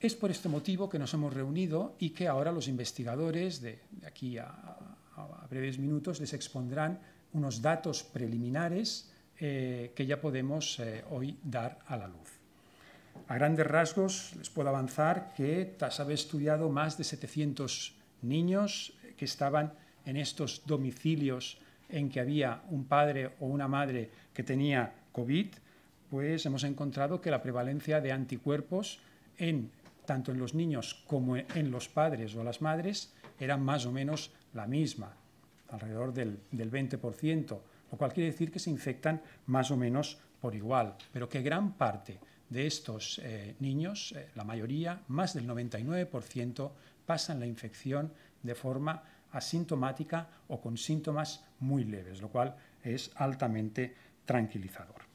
Es por este motivo que nos hemos reunido y que ahora los investigadores de, aquí a, breves minutos les expondrán unos datos preliminares eh, que ya podemos eh, hoy dar a la luz. A grandes rasgos les puedo avanzar que TAS había estudiado más de 700 niños eh, que estaban en estos domicilios en que había un padre o una madre que tenía COVID, pues hemos encontrado que la prevalencia de anticuerpos en tanto en los niños como en los padres o las madres, era más o menos la misma, alrededor del, 20%, lo cual quiere decir que se infectan más o menos por igual, pero que gran parte de estos eh, niños, eh, la mayoría, más del 99%, pasan la infección de forma asintomática o con síntomas muy leves, lo cual es altamente tranquilizador.